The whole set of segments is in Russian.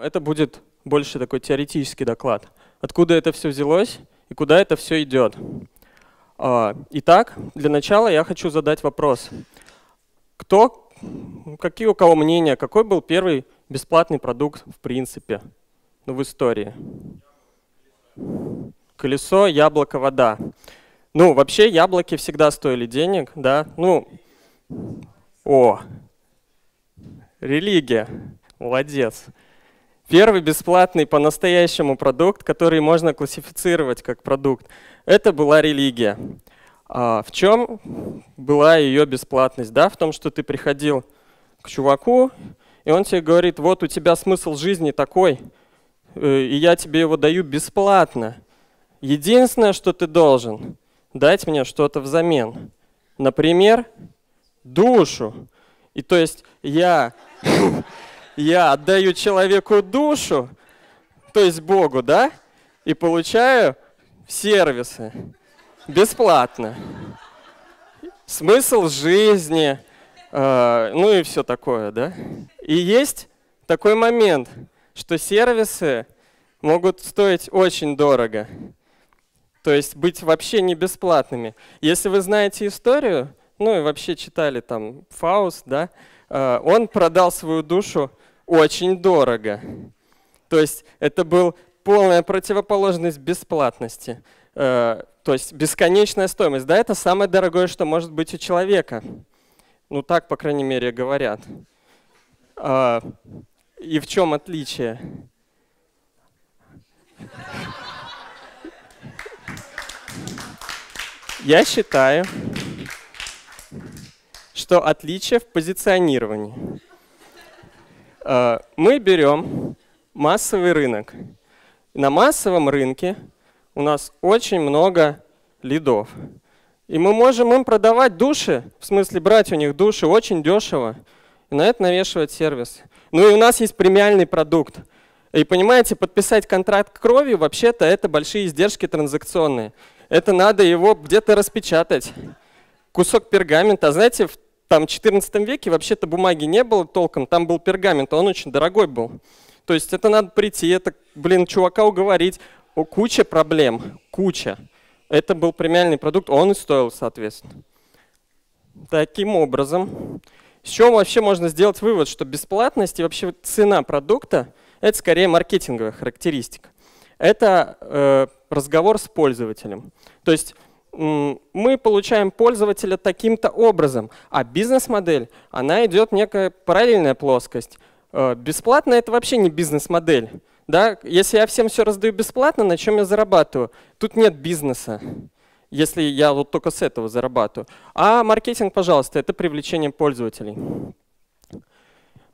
Это будет больше такой теоретический доклад. Откуда это все взялось и куда это все идет. А, итак, для начала я хочу задать вопрос. Кто, какие у кого мнения, какой был первый бесплатный продукт в принципе ну, в истории? Колесо, яблоко, вода. Ну, вообще яблоки всегда стоили денег, да? Ну, о, религия, молодец. Первый бесплатный по-настоящему продукт, который можно классифицировать как продукт, это была религия. А в чем была ее бесплатность? Да, в том, что ты приходил к чуваку, и он тебе говорит, вот у тебя смысл жизни такой, э, и я тебе его даю бесплатно. Единственное, что ты должен, дать мне что-то взамен. Например, душу. И то есть я я отдаю человеку душу, то есть Богу, да, и получаю сервисы бесплатно. Смысл жизни, э, ну и все такое, да. И есть такой момент, что сервисы могут стоить очень дорого. То есть быть вообще не бесплатными. Если вы знаете историю, ну и вообще читали там Фауст, да, э, он продал свою душу очень дорого. То есть это была полная противоположность бесплатности, э, то есть бесконечная стоимость. Да, это самое дорогое, что может быть у человека. Ну так, по крайней мере, говорят. А, и в чем отличие? Я считаю, что отличие в позиционировании. Э, мы берем массовый рынок. На массовом рынке у нас очень много лидов. И мы можем им продавать души, в смысле брать у них души очень дешево, и на это навешивать сервис. Ну и у нас есть премиальный продукт. И понимаете, подписать контракт кровью вообще-то это большие издержки транзакционные. Это надо его где-то распечатать. Кусок пергамента. Знаете, в там 14 веке вообще-то бумаги не было толком, там был пергамент, а он очень дорогой был. То есть это надо прийти, это, блин, чувака уговорить. О, куча проблем, куча. Это был премиальный продукт, он и стоил, соответственно. Таким образом, с чего вообще можно сделать вывод, что бесплатность и вообще цена продукта – это скорее маркетинговая характеристика. Это э, разговор с пользователем. То есть мы получаем пользователя таким-то образом, а бизнес-модель, она идет некая параллельная плоскость. Э, бесплатно это вообще не бизнес-модель. Да? Если я всем все раздаю бесплатно, на чем я зарабатываю? Тут нет бизнеса, если я вот только с этого зарабатываю. А маркетинг, пожалуйста, это привлечение пользователей.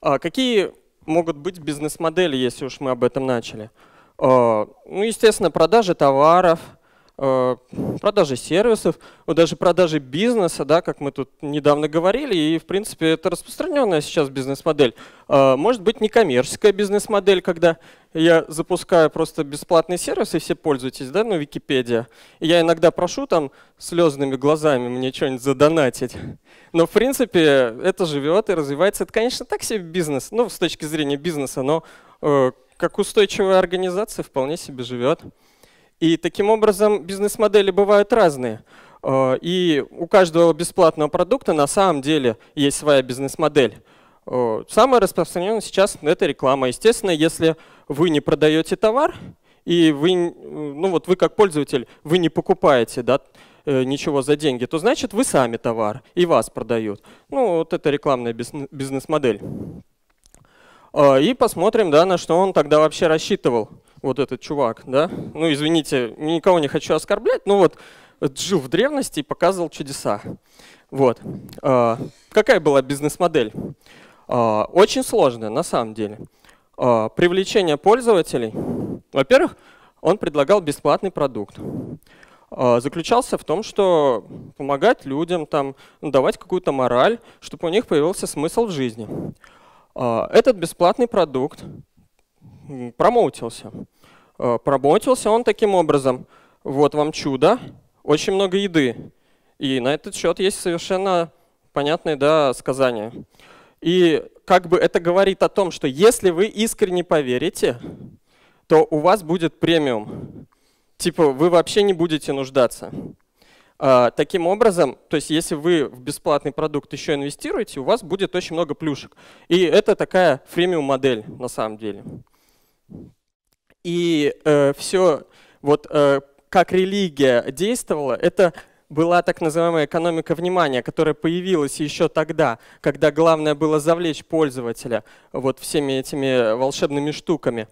А какие могут быть бизнес-модели, если уж мы об этом начали? Э, ну, естественно, продажи товаров – Э, продажи сервисов, вот даже продажи бизнеса, да, как мы тут недавно говорили, и, в принципе, это распространенная сейчас бизнес-модель. Э, может быть, не коммерческая бизнес-модель, когда я запускаю просто бесплатный сервис, и все пользуетесь, да, ну, Википедия. И я иногда прошу там слезными глазами мне что-нибудь задонатить. Но, в принципе, это живет и развивается. Это, конечно, так себе бизнес, ну, с точки зрения бизнеса, но э, как устойчивая организация вполне себе живет. И таким образом бизнес-модели бывают разные. Э, и у каждого бесплатного продукта на самом деле есть своя бизнес-модель. Э, Самое распространенное сейчас это реклама. Естественно, если вы не продаете товар, и вы, э, ну вот вы как пользователь, вы не покупаете да, ничего за деньги, то значит вы сами товар, и вас продают. Ну вот это рекламная бизнес-модель. И посмотрим, да, на что он тогда вообще рассчитывал вот этот чувак, да? Ну, извините, никого не хочу оскорблять, но вот жил в древности и показывал чудеса. Вот. А, какая была бизнес-модель? А, очень сложная, на самом деле. А, привлечение пользователей. Во-первых, он предлагал бесплатный продукт. Заключался в том, что помогать людям, там, ну, давать какую-то мораль, чтобы у них появился смысл в жизни. Этот бесплатный продукт промоутился. Э, промоутился он таким образом. Вот вам чудо, очень много еды. И на этот счет есть совершенно понятное да, сказание. И как бы это говорит о том, что если вы искренне поверите, то у вас будет премиум. Типа вы вообще не будете нуждаться. А, таким образом, то есть если вы в бесплатный продукт еще инвестируете, у вас будет очень много плюшек. И это такая фремиум модель на самом деле. И э, все, вот э, как религия действовала, это была так называемая экономика внимания, которая появилась еще тогда, когда главное было завлечь пользователя вот всеми этими волшебными штуками.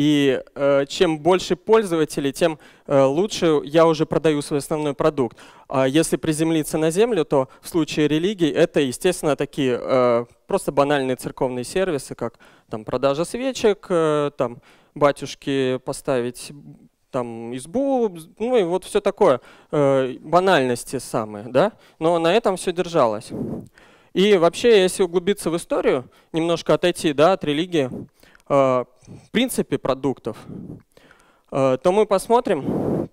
И э, чем больше пользователей, тем э, лучше я уже продаю свой основной продукт. А если приземлиться на землю, то в случае религий это, естественно, такие э, просто банальные церковные сервисы, как там, продажа свечек, э, там, батюшки поставить там избу, ну и вот все такое, э, банальности самые, да, но на этом все держалось. И вообще, если углубиться в историю, немножко отойти, да, от религии, Э, принципе продуктов, э, то мы посмотрим,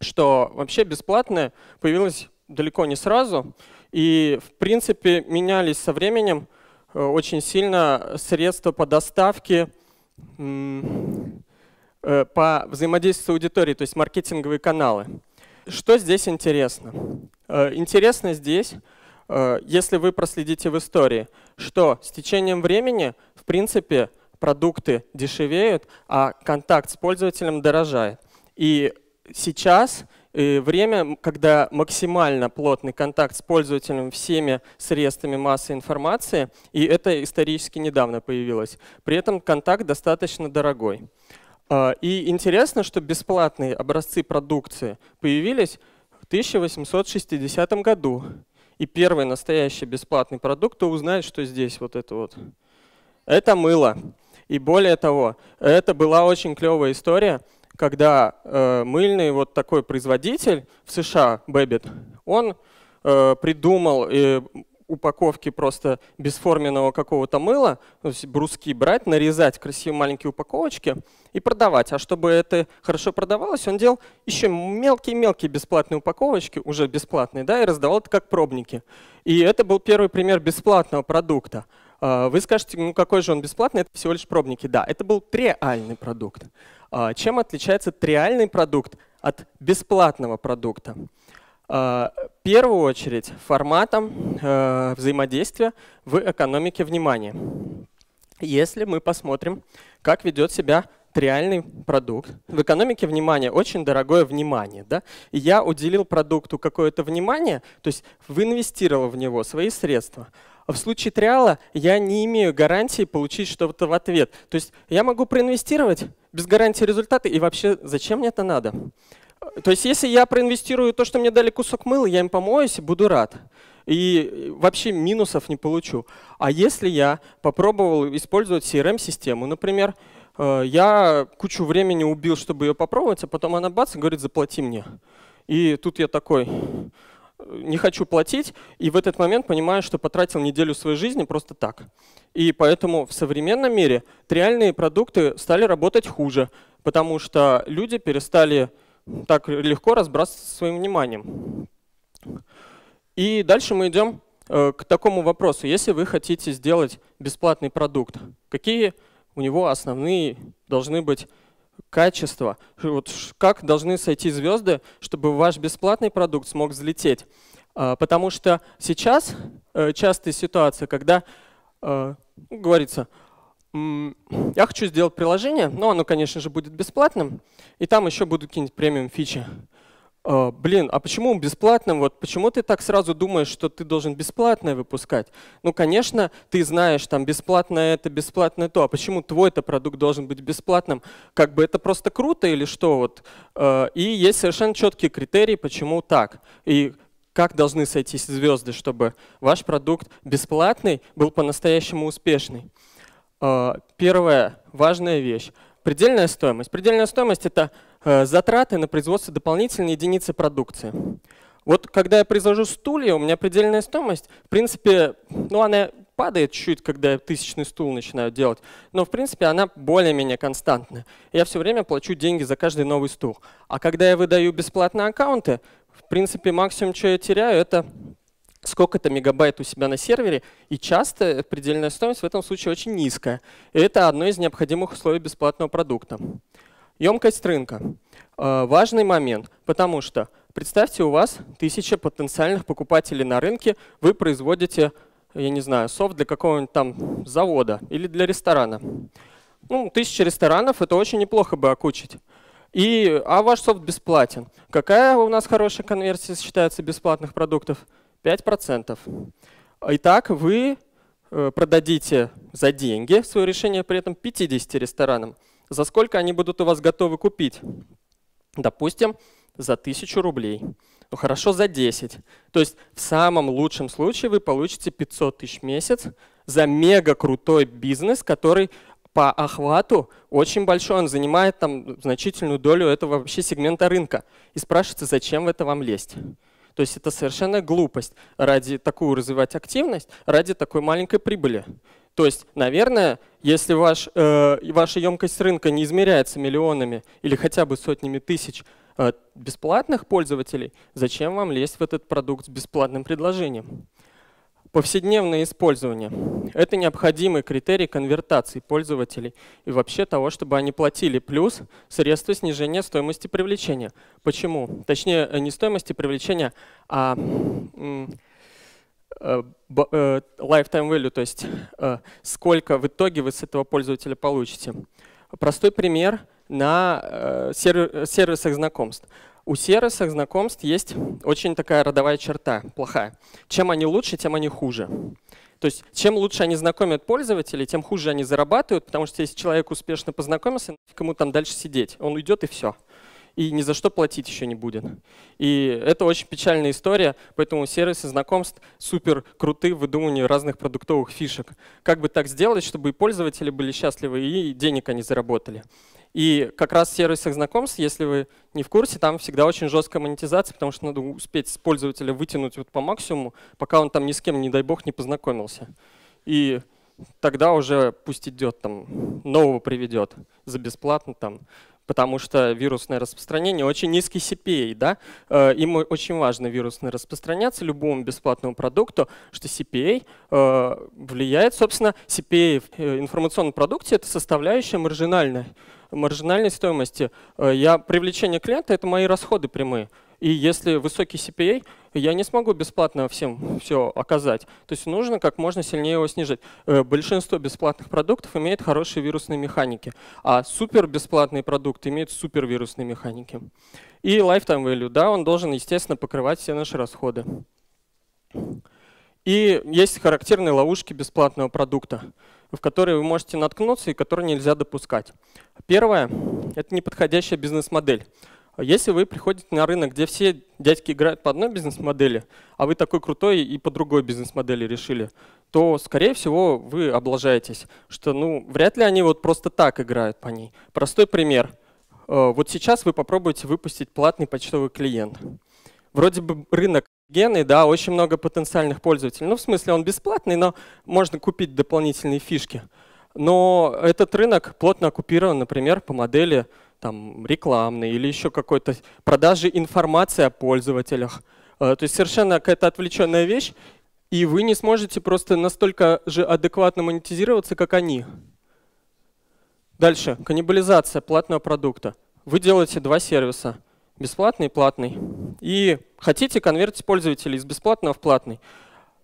что вообще бесплатное появилось далеко не сразу, и в принципе менялись со временем э, очень сильно средства по доставке, по взаимодействию с аудиторией, то есть маркетинговые каналы. Что здесь интересно? Интересно здесь, если вы проследите в истории, что с течением времени, в принципе, продукты дешевеют, а контакт с пользователем дорожает. И сейчас э, время, когда максимально плотный контакт с пользователем всеми средствами массы информации, и это исторически недавно появилось. При этом контакт достаточно дорогой. А, и интересно, что бесплатные образцы продукции появились в 1860 году. И первый настоящий бесплатный продукт, кто узнает, что здесь вот это вот. Это мыло. И более того, это была очень клевая история, когда э, мыльный вот такой производитель в США, Бэббит, он э, придумал э, упаковки просто бесформенного какого-то мыла, то есть бруски брать, нарезать красивые маленькие упаковочки и продавать. А чтобы это хорошо продавалось, он делал еще мелкие-мелкие бесплатные упаковочки, уже бесплатные, да, и раздавал это как пробники. И это был первый пример бесплатного продукта. А, вы скажете, ну какой же он бесплатный, это всего лишь пробники. Да, это был триальный продукт. А, чем отличается триальный продукт от бесплатного продукта? А, в первую очередь форматом э, взаимодействия в экономике внимания. Если мы посмотрим, как ведет себя реальный продукт. В экономике внимания, очень дорогое внимание. Да? я уделил продукту какое-то внимание, то есть инвестировал в него свои средства. В случае триала я не имею гарантии получить что-то в ответ. То есть я могу проинвестировать без гарантии результата, и вообще зачем мне это надо? То есть если я проинвестирую то, что мне дали кусок мыла, я им помоюсь и буду рад. И вообще минусов не получу. А если я попробовал использовать CRM-систему, эм например, э, я кучу времени убил, чтобы ее попробовать, а потом она бац и говорит, заплати мне. И тут я такой, не хочу платить, и в этот момент понимаю, что потратил неделю своей жизни просто так. И поэтому в современном мире триальные продукты стали работать хуже, потому что люди перестали так легко разбрасываться своим вниманием. И дальше мы идем э, к такому вопросу. Если вы хотите сделать бесплатный продукт, какие у него основные должны быть качество, вот как должны сойти звезды, чтобы ваш бесплатный продукт смог взлететь. А, потому что сейчас э, частая ситуация, когда э, ну, говорится, я хочу сделать приложение, но оно, конечно же, будет бесплатным, и там еще будут какие-нибудь премиум фичи. А, блин, а почему бесплатным? Вот почему ты так сразу думаешь, что ты должен бесплатное выпускать? Ну, конечно, ты знаешь, там бесплатное это, бесплатное то. А почему твой это продукт должен быть бесплатным? Как бы это просто круто или что? Вот. А, и есть совершенно четкие критерии, почему так. И как должны сойтись звезды, чтобы ваш продукт бесплатный был по-настоящему успешный. А, первая важная вещь. Предельная стоимость. Предельная стоимость — это Э, затраты на производство дополнительной единицы продукции. Вот когда я произвожу стулья, у меня предельная стоимость, в принципе, ну она падает чуть, когда я тысячный стул начинаю делать, но в принципе она более-менее константная. Я все время плачу деньги за каждый новый стул. А когда я выдаю бесплатные аккаунты, в принципе максимум, что я теряю, это сколько-то мегабайт у себя на сервере, и часто предельная стоимость в этом случае очень низкая. И это одно из необходимых условий бесплатного продукта. Емкость рынка. Э, важный момент, потому что представьте, у вас тысяча потенциальных покупателей на рынке, вы производите, я не знаю, софт для какого-нибудь там завода или для ресторана. Ну, тысяча ресторанов, это очень неплохо бы окучить. И, а ваш софт бесплатен. Какая у нас хорошая конверсия считается бесплатных продуктов? 5%. Итак, вы э, продадите за деньги свое решение при этом 50 ресторанам за сколько они будут у вас готовы купить? Допустим, за 1000 рублей. Ну хорошо, за 10. То есть в самом лучшем случае вы получите 500 тысяч в месяц за мега крутой бизнес, который по охвату очень большой, он занимает там значительную долю этого вообще сегмента рынка. И спрашивается, зачем в это вам лезть? То есть это совершенно глупость ради такую развивать активность, ради такой маленькой прибыли. То есть, наверное, если ваш, э, ваша емкость рынка не измеряется миллионами или хотя бы сотнями тысяч э, бесплатных пользователей, зачем вам лезть в этот продукт с бесплатным предложением? Повседневное использование – это необходимый критерий конвертации пользователей и вообще того, чтобы они платили плюс средства снижения стоимости привлечения. Почему? Точнее, э, не стоимости привлечения, а Э, э, lifetime value, то есть э, сколько в итоге вы с этого пользователя получите. Простой пример на сервисах знакомств. У сервисов знакомств есть очень такая родовая черта, плохая. Чем они лучше, тем они хуже. То есть чем лучше они знакомят пользователей, тем хуже они зарабатывают, потому что если человек успешно познакомился, кому там дальше сидеть. Он уйдет и все и ни за что платить еще не будет. И это очень печальная история, поэтому сервисы знакомств супер круты в выдумывании разных продуктовых фишек. Как бы так сделать, чтобы и пользователи были счастливы, и денег они заработали. И как раз в сервисах знакомств, если вы не в курсе, там всегда очень жесткая монетизация, потому что надо успеть с пользователя вытянуть вот по максимуму, пока он там ни с кем, не дай бог, не познакомился. И тогда уже пусть идет там, нового приведет за бесплатно там потому что вирусное распространение очень низкий CPA. Да? Э, им очень важно вирусно распространяться любому бесплатному продукту, что CPA э, влияет, собственно, CPA в э, информационном продукте — это составляющая маржинальной маржинальной стоимости. Я, привлечение клиента — это мои расходы прямые. И если высокий CPA, я не смогу бесплатно всем все оказать. То есть нужно как можно сильнее его снижать. Э, большинство бесплатных продуктов имеет хорошие вирусные механики, а супер бесплатные продукты имеют супер вирусные механики. И lifetime value, да, он должен, естественно, покрывать все наши расходы. И есть характерные ловушки бесплатного продукта, в которые вы можете наткнуться и которые нельзя допускать. Первое – это неподходящая бизнес-модель. Если вы приходите на рынок, где все дядьки играют по одной бизнес-модели, а вы такой крутой и по другой бизнес-модели решили, то, скорее всего, вы облажаетесь, что ну, вряд ли они вот просто так играют по ней. Простой пример. Э, вот сейчас вы попробуете выпустить платный почтовый клиент. Вроде бы рынок генный, да, очень много потенциальных пользователей. Ну, в смысле, он бесплатный, но можно купить дополнительные фишки. Но этот рынок плотно оккупирован, например, по модели там, рекламный или еще какой-то, продажи информации о пользователях. Э, то есть совершенно какая-то отвлеченная вещь, и вы не сможете просто настолько же адекватно монетизироваться, как они. Дальше. Каннибализация платного продукта. Вы делаете два сервиса. Бесплатный и платный. И хотите конвертить пользователей из бесплатного в платный.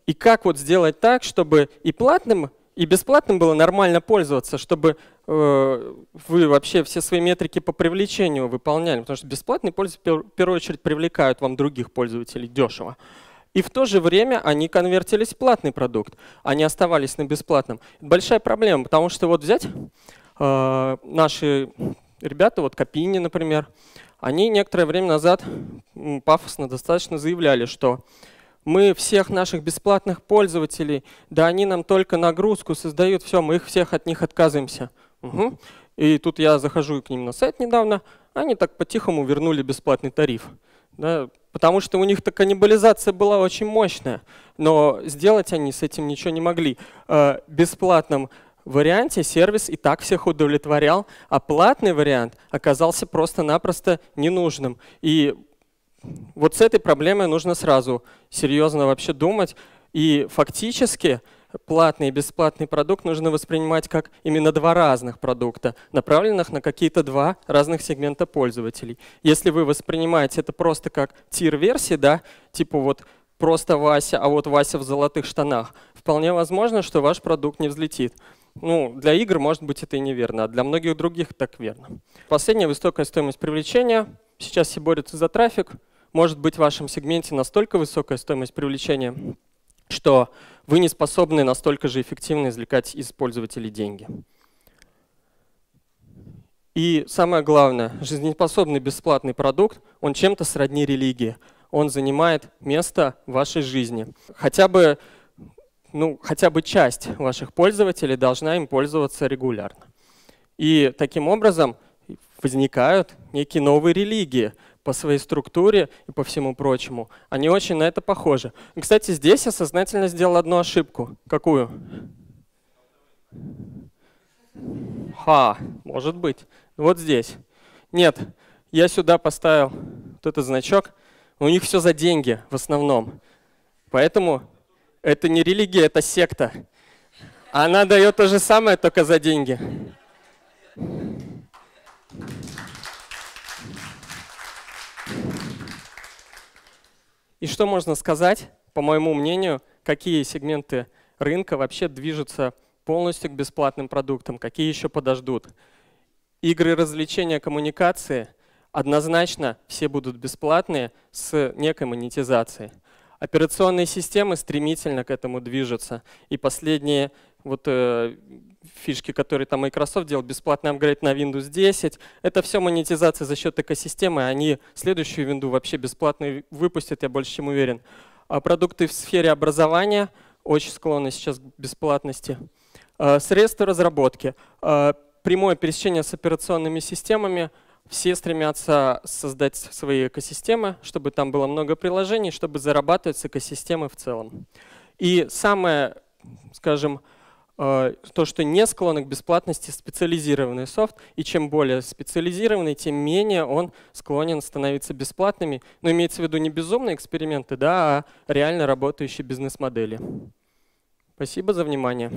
И как вот сделать так, чтобы и платным и бесплатным было нормально пользоваться, чтобы э, вы вообще все свои метрики по привлечению выполняли, потому что бесплатные пользователи в первую очередь привлекают вам других пользователей дешево. И в то же время они конвертились в платный продукт, они оставались на бесплатном. большая проблема, потому что вот взять э, наши ребята, вот Копини, например, они некоторое время назад пафосно достаточно заявляли, что мы всех наших бесплатных пользователей, да они нам только нагрузку создают, все, мы их всех от них отказываемся. Угу. И тут я захожу к ним на сайт недавно, они так по-тихому вернули бесплатный тариф. Да, потому что у них-то каннибализация была очень мощная, но сделать они с этим ничего не могли. Э, бесплатным варианте сервис и так всех удовлетворял, а платный вариант оказался просто-напросто ненужным. И вот с этой проблемой нужно сразу серьезно вообще думать. И фактически платный и бесплатный продукт нужно воспринимать как именно два разных продукта, направленных на какие-то два разных сегмента пользователей. Если вы воспринимаете это просто как тир-версии, да, типа вот просто Вася, а вот Вася в золотых штанах, вполне возможно, что ваш продукт не взлетит. Ну, для игр, может быть, это и неверно, а для многих других так верно. Последняя высокая стоимость привлечения. Сейчас все борются за трафик может быть в вашем сегменте настолько высокая стоимость привлечения, что вы не способны настолько же эффективно извлекать из пользователей деньги. И самое главное, жизнеспособный бесплатный продукт, он чем-то сродни религии. Он занимает место в вашей жизни. Хотя бы, ну, хотя бы часть ваших пользователей должна им пользоваться регулярно. И таким образом возникают некие новые религии – по своей структуре и по всему прочему, они очень на это похожи. кстати, здесь я сознательно сделал одну ошибку. Какую? Ха, может быть. Вот здесь. Нет, я сюда поставил вот этот значок. У них все за деньги в основном. Поэтому это не религия, это секта. Она дает то же самое, только за деньги. И что можно сказать, по моему мнению, какие сегменты рынка вообще движутся полностью к бесплатным продуктам, какие еще подождут. Игры развлечения, коммуникации однозначно все будут бесплатные с некой монетизацией. Операционные системы стремительно к этому движутся. И последние вот э, фишки, которые там Microsoft делал, бесплатный апгрейд на Windows 10. Это все монетизация за счет экосистемы. А они следующую винду вообще бесплатно выпустят, я больше чем уверен. А продукты в сфере образования очень склонны сейчас к бесплатности. А, средства разработки. А, прямое пересечение с операционными системами. Все стремятся создать свои экосистемы, чтобы там было много приложений, чтобы зарабатывать с экосистемы в целом. И самое, скажем, Э, то, что не склонны к бесплатности специализированный софт, и чем более специализированный, тем менее он склонен становиться бесплатными. Но ну, имеется в виду не безумные эксперименты, да, а реально работающие бизнес-модели. Спасибо за внимание.